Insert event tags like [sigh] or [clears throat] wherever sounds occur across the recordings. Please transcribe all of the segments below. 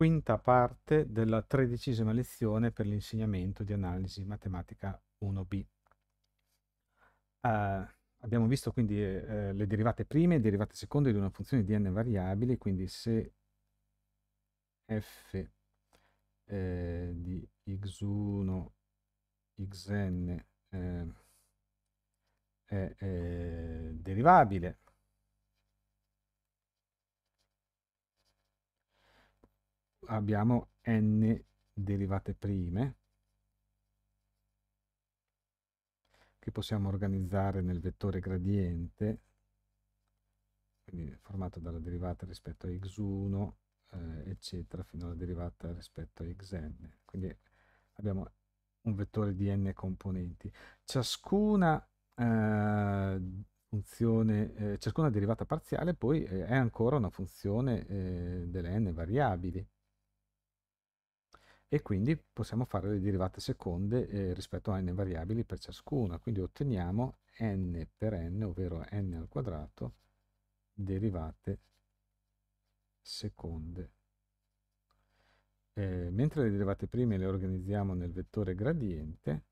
quinta parte della tredicesima lezione per l'insegnamento di analisi matematica 1b. Uh, eh, abbiamo visto quindi eh, eh, le derivate prime e derivate seconde di una funzione di n variabili, quindi se f eh, di x1, xn eh, è derivabile, abbiamo n derivate prime che possiamo organizzare nel vettore gradiente quindi formato dalla derivata rispetto a x1 eh, eccetera fino alla derivata rispetto a xn quindi abbiamo un vettore di n componenti ciascuna eh, funzione eh, ciascuna derivata parziale poi eh, è ancora una funzione eh, delle n variabili e quindi possiamo fare le derivate seconde eh, rispetto a n variabili per ciascuna, quindi otteniamo n per n, ovvero n al quadrato, derivate seconde. Eh, mentre le derivate prime le organizziamo nel vettore gradiente,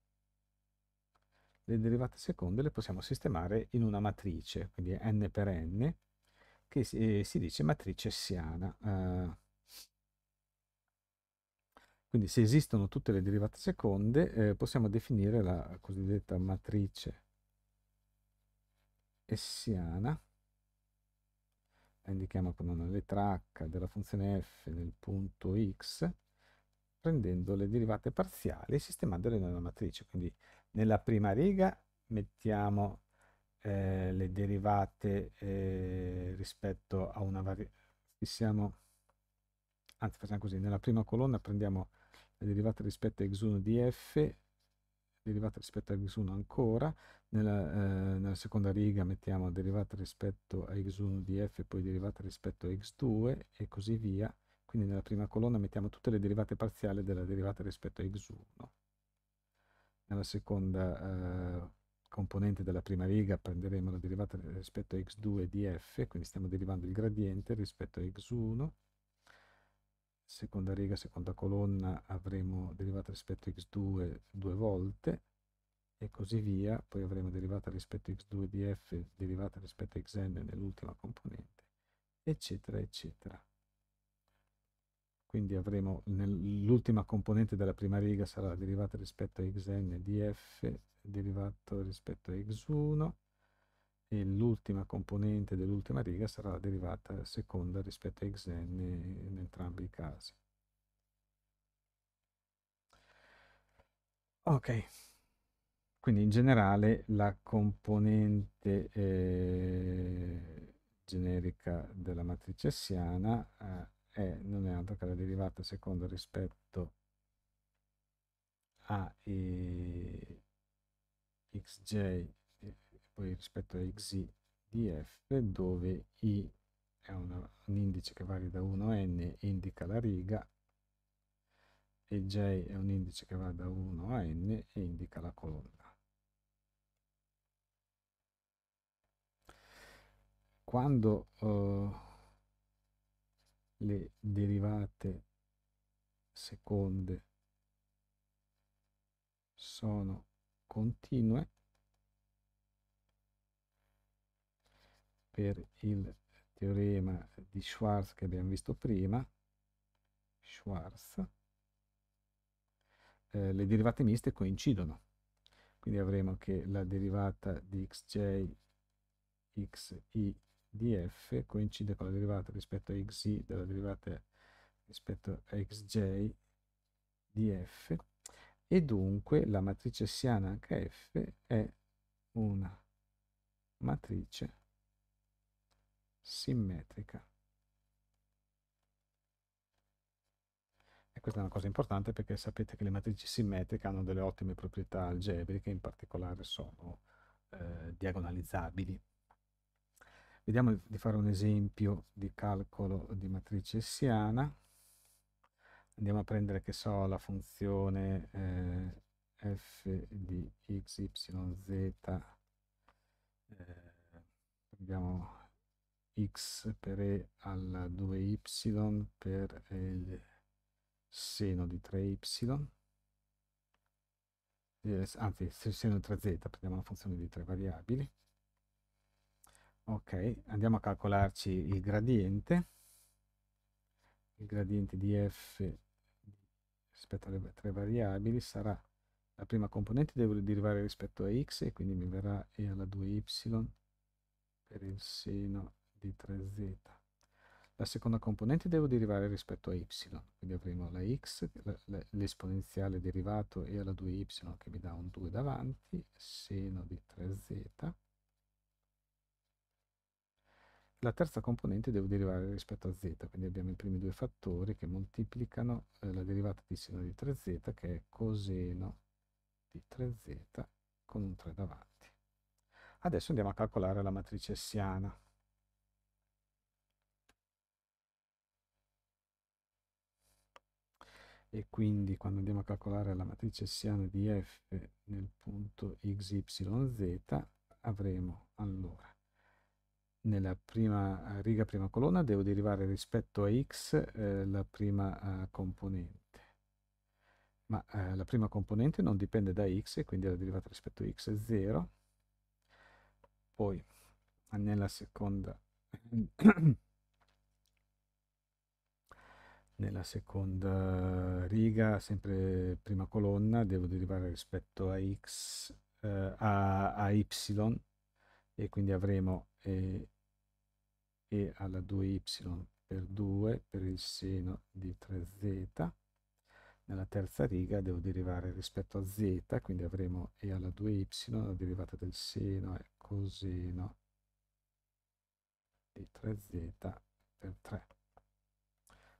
le derivate seconde le possiamo sistemare in una matrice, quindi n per n, che si, eh, si dice matrice siana. Eh, quindi se esistono tutte le derivate seconde, eh, possiamo definire la cosiddetta matrice essiana, la indichiamo con una lettera h della funzione f nel punto x, prendendo le derivate parziali e sistemandole nella matrice. Quindi nella prima riga mettiamo eh, le derivate eh, rispetto a una variabile, fissiamo anzi facciamo così, nella prima colonna prendiamo la derivata rispetto a x1 di f, derivata rispetto a x1 ancora, nella, eh, nella seconda riga mettiamo derivata rispetto a x1 di f, poi derivata rispetto a x2 e così via, quindi nella prima colonna mettiamo tutte le derivate parziali della derivata rispetto a x1. Nella seconda eh, componente della prima riga prenderemo la derivata rispetto a x2 di f, quindi stiamo derivando il gradiente rispetto a x1, seconda riga, seconda colonna avremo derivata rispetto a x2 due volte e così via, poi avremo derivata rispetto a x2 di f, derivata rispetto a xn nell'ultima componente, eccetera, eccetera. Quindi avremo nell'ultima componente della prima riga sarà la derivata rispetto a xn di f, derivato rispetto a x1, e l'ultima componente dell'ultima riga sarà la derivata seconda rispetto a xn in entrambi i casi. Ok, quindi in generale la componente eh, generica della matrice siana eh, è, non è altro che la derivata seconda rispetto a eh, xj poi rispetto a xi dove i è una, un indice che varia da 1 a n e indica la riga e j è un indice che va da 1 a n e indica la colonna. Quando eh, le derivate seconde sono continue per il teorema di Schwarz che abbiamo visto prima, Schwarz, eh, le derivate miste coincidono. Quindi avremo che la derivata di xj, xi di f coincide con la derivata rispetto a xi della derivata rispetto a xj di f e dunque la matrice siana f è una matrice simmetrica. E questa è una cosa importante perché sapete che le matrici simmetriche hanno delle ottime proprietà algebriche, in particolare sono eh, diagonalizzabili. Vediamo di fare un esempio di calcolo di matrice essiana. Andiamo a prendere, che so, la funzione eh, f di x, y, z. Eh, prendiamo x per e alla 2y per il eh, seno di 3y, eh, anzi il seno di 3z, prendiamo la funzione di tre variabili. Ok, andiamo a calcolarci il gradiente, il gradiente di f rispetto alle tre variabili sarà la prima componente devo derivare rispetto a x e quindi mi verrà e alla 2y per il seno di 3z. La seconda componente devo derivare rispetto a y, quindi avremo la x, l'esponenziale derivato e alla 2y che mi dà un 2 davanti, seno di 3z. La terza componente devo derivare rispetto a z, quindi abbiamo i primi due fattori che moltiplicano eh, la derivata di seno di 3z che è coseno di 3z con un 3 davanti. Adesso andiamo a calcolare la matrice siana. e quindi quando andiamo a calcolare la matrice siana di f nel punto xyz avremo allora nella prima eh, riga prima colonna devo derivare rispetto a x eh, la prima eh, componente ma eh, la prima componente non dipende da x quindi la derivata rispetto a x è 0 poi nella seconda [clears throat] nella seconda riga, sempre prima colonna, devo derivare rispetto a x, eh, a, a, y, e quindi avremo e, e alla 2y per 2 per il seno di 3z. Nella terza riga devo derivare rispetto a z, quindi avremo e alla 2y, la derivata del seno è coseno di 3z per 3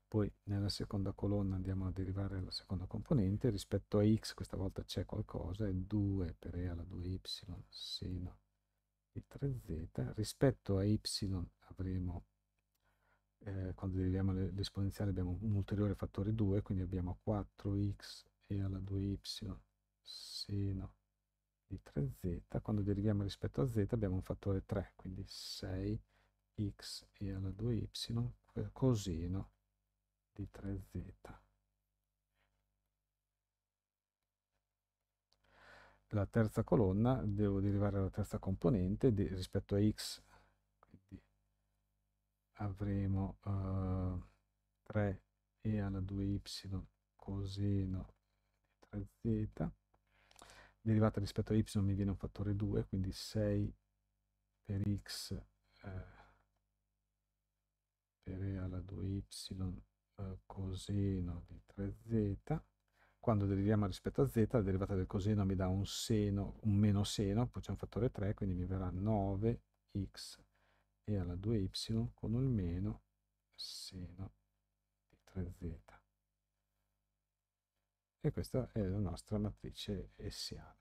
poi nella seconda colonna andiamo a derivare la seconda componente, rispetto a x questa volta c'è qualcosa, è 2 per e alla 2y seno di 3z, rispetto a y avremo, eh, quando deriviamo l'esponenziale abbiamo un ulteriore fattore 2, quindi abbiamo 4x e alla 2y seno di 3z, quando deriviamo rispetto a z abbiamo un fattore 3, quindi 6x e alla 2y eh, coseno di 3z. La terza colonna devo derivare alla terza componente di, rispetto a x, quindi avremo uh, eh, 3 e alla 2y coseno di 3z, derivata rispetto a y mi viene un fattore 2, quindi 6 per x eh, per e alla 2y eh, coseno di 3z, quando deriviamo rispetto a z, la derivata del coseno mi dà un seno, un meno seno, poi c'è un fattore 3, quindi mi verrà 9x e alla 2y con un meno seno di 3z. E questa è la nostra matrice essiana.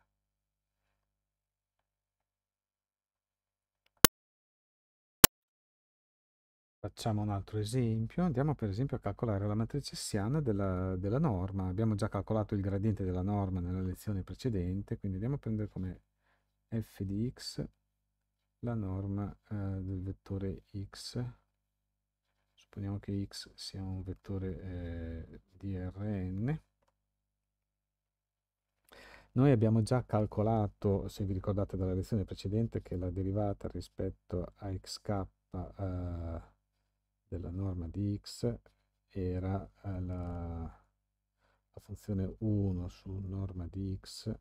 Facciamo un altro esempio, andiamo per esempio a calcolare la matrice siana della, della, norma. Abbiamo già calcolato il gradiente della norma nella lezione precedente, quindi andiamo a prendere come f di x la norma eh, del vettore x. Supponiamo che x sia un vettore eh, di Rn. Noi abbiamo già calcolato, se vi ricordate dalla lezione precedente, che la derivata rispetto a xk eh, della norma di x era eh, la, la funzione 1 su norma di x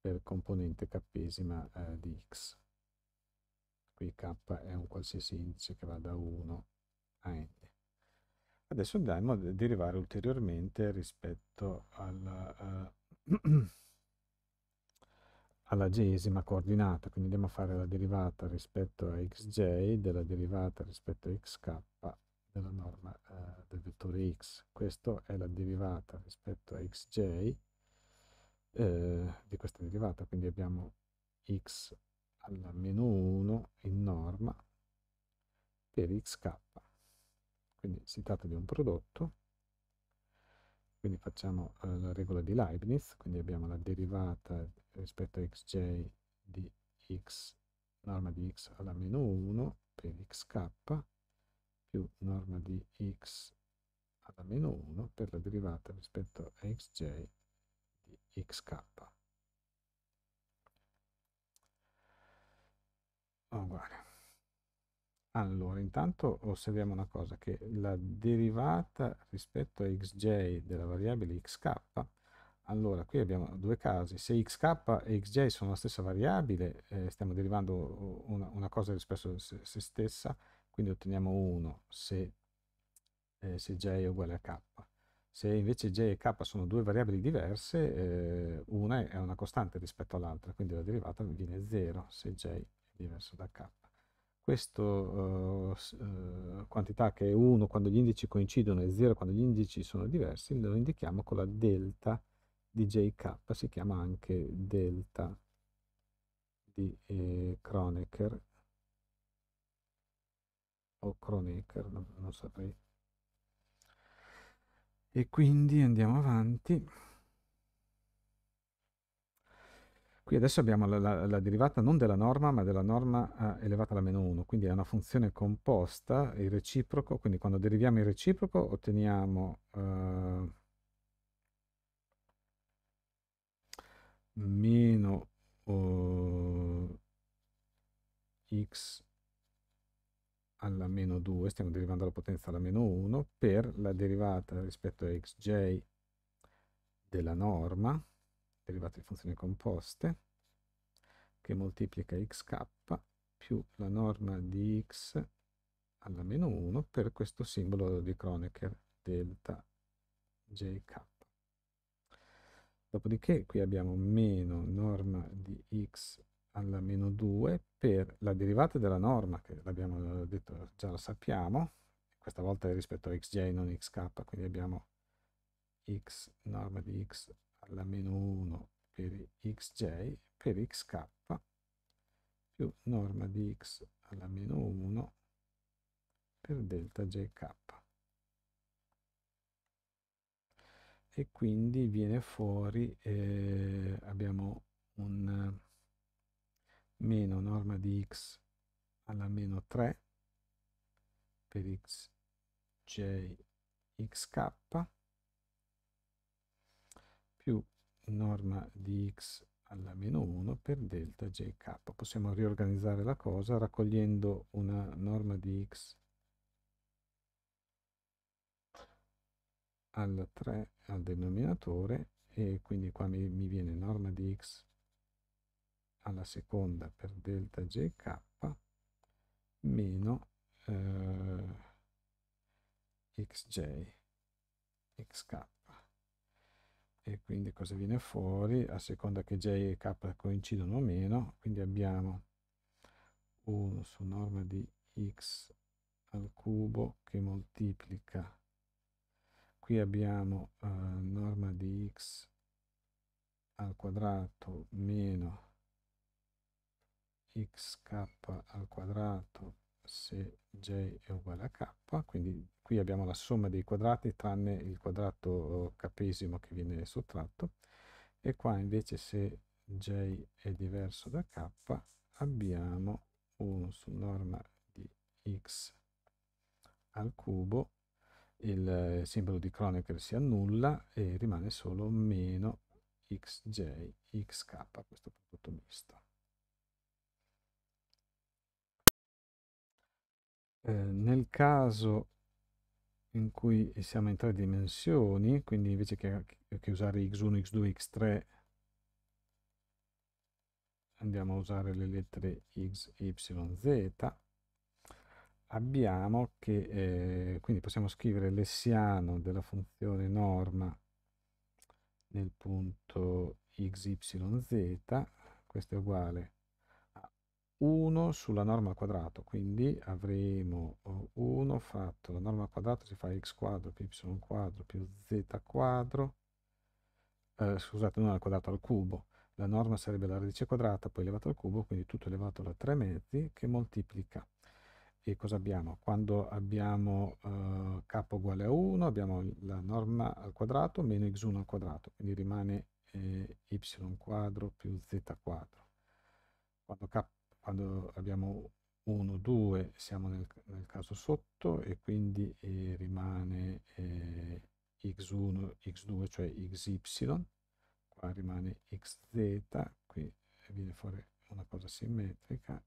per componente k'esima eh, di x. Qui k è un qualsiasi indice che va da 1 a n. Adesso andiamo a derivare ulteriormente rispetto alla... Uh, eh, [clears throat] alla all'agesima coordinata, quindi andiamo a fare la derivata rispetto a xj della derivata rispetto a xk della norma eh, del vettore x. Questa è la derivata rispetto a xj eh, di questa derivata, quindi abbiamo x alla meno 1 in norma per xk. Quindi si tratta di un prodotto, quindi facciamo eh, la regola di Leibniz, quindi abbiamo la derivata rispetto a xj di x, norma di x alla meno 1 per xk più norma di x alla meno 1 per la derivata rispetto a xj di xk. Uguale. Allora, intanto osserviamo una cosa, che la derivata rispetto a xj della variabile xk allora, qui abbiamo due casi, se xk e xj sono la stessa variabile, eh, stiamo derivando una, una cosa rispetto a se, se, stessa, quindi otteniamo 1 se, eh, se, j è uguale a k. Se invece j e k sono due variabili diverse, eh, una è una costante rispetto all'altra, quindi la derivata viene 0 se j è diverso da k. Questa eh, eh, quantità che è 1 quando gli indici coincidono e 0 quando gli indici sono diversi, lo indichiamo con la delta di JK si chiama anche delta di eh, Kronecker o Kronecker, non, non saprei. E quindi andiamo avanti. Qui adesso abbiamo la, la, la, derivata non della norma, ma della norma eh, elevata alla meno 1, quindi è una funzione composta, il reciproco, quindi quando deriviamo il reciproco otteniamo eh, meno uh, x alla meno 2, stiamo derivando la potenza alla meno 1, per la derivata rispetto a xj della norma, derivata di funzioni composte, che moltiplica xk più la norma di x alla meno 1 per questo simbolo di Kronecker delta jk. Dopodiché qui abbiamo meno norma di x alla meno 2 per la derivata della norma, che l'abbiamo eh, detto, già lo sappiamo, questa volta è rispetto a xj non xk, quindi abbiamo x norma di x alla meno 1 per xj per xk più norma di x alla meno 1 per delta jk. e quindi viene fuori eh, abbiamo un meno norma di x alla meno 3 per x j xk più norma di x alla meno 1 per delta jk. Possiamo riorganizzare la cosa raccogliendo una norma di x alla 3 al denominatore e quindi qua mi, mi viene norma di x alla seconda per delta jk meno eh, xj xk e quindi cosa viene fuori a seconda che j e k coincidono o meno quindi abbiamo 1 su norma di x al cubo che moltiplica qui abbiamo eh, norma di x al quadrato meno xk al quadrato se j è uguale a k, quindi qui abbiamo la somma dei quadrati tranne il quadrato eh, capesimo che viene sottratto, e qua invece se j è diverso da k abbiamo 1 su norma di x al cubo il eh, simbolo di Kronecker si annulla e rimane solo meno xj, xk, questo prodotto misto. Eh, nel caso in cui siamo in tre dimensioni, quindi invece che, che usare x1, x2, x3, andiamo a usare le lettere x, y, z, abbiamo che, eh, quindi possiamo scrivere l'essiano della funzione norma nel punto xyz, questo è uguale a 1 sulla norma al quadrato, quindi avremo 1 fatto, la norma al quadrato si fa x quadro più y quadro più z quadro, eh, scusate, non al quadrato, al cubo, la norma sarebbe la radice quadrata, poi elevata al cubo, quindi tutto elevato alla 3 mezzi, che moltiplica e cosa abbiamo? Quando abbiamo eh, k uguale a 1 abbiamo la norma al quadrato meno x1 al quadrato, quindi rimane eh, y quadro più z quadro. Quando, k, quando abbiamo 1, 2 siamo nel, nel caso sotto e quindi eh, rimane x1, eh, x2, cioè xy, qua rimane xz, qui viene fuori una cosa simmetrica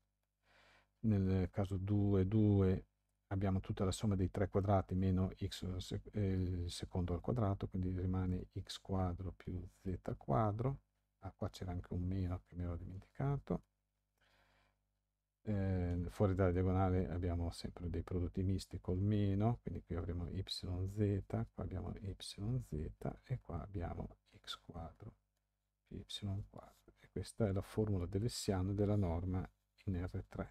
nel caso 2, 2 abbiamo tutta la somma dei tre quadrati meno x eh, sec eh, secondo al quadrato, quindi rimane x quadro più z quadro, ah, qua c'era anche un meno che mi ero dimenticato, eh, fuori dalla diagonale abbiamo sempre dei prodotti misti col meno, quindi qui avremo yz, qua abbiamo yz e qua abbiamo x quadro più y quadro. E questa è la formula dell'essiano della norma in R3.